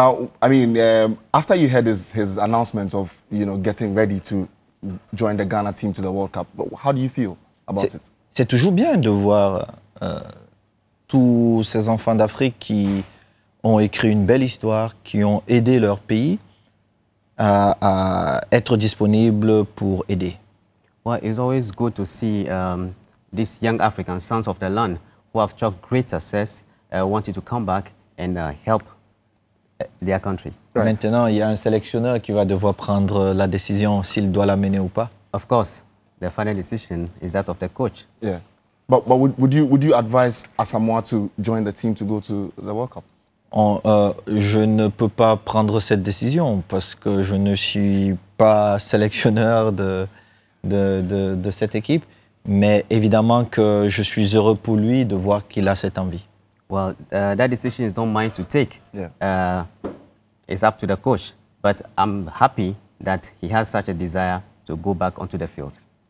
Now, I mean, um, after you heard his, his announcement of, you know, getting ready to join the Ghana team to the World Cup, how do you feel about it? C'est toujours bien de voir euh, tous ces enfants d'Afrique qui ont écrit une belle histoire, qui ont aidé leur pays à, à être disponibles pour aider. Well, it's always good to see um, these young African sons of the land who have chalked great success uh, wanting to come back and uh, help euh, country. Maintenant, il y a un sélectionneur qui va devoir prendre euh, la décision s'il doit l'amener ou pas. Of course, the final decision is that of the coach. Yeah. But, but would, you, would you advise Asamoah to join the team to go to the World Cup? Euh, je ne peux pas prendre cette décision parce que je ne suis pas sélectionneur de, de, de cette équipe. Mais évidemment que je suis heureux pour lui de voir qu'il a cette envie. well, uh, that decision is not mine to take. Yeah. Uh, it's up to the coach. But I'm happy that he has such a desire to go back onto the field.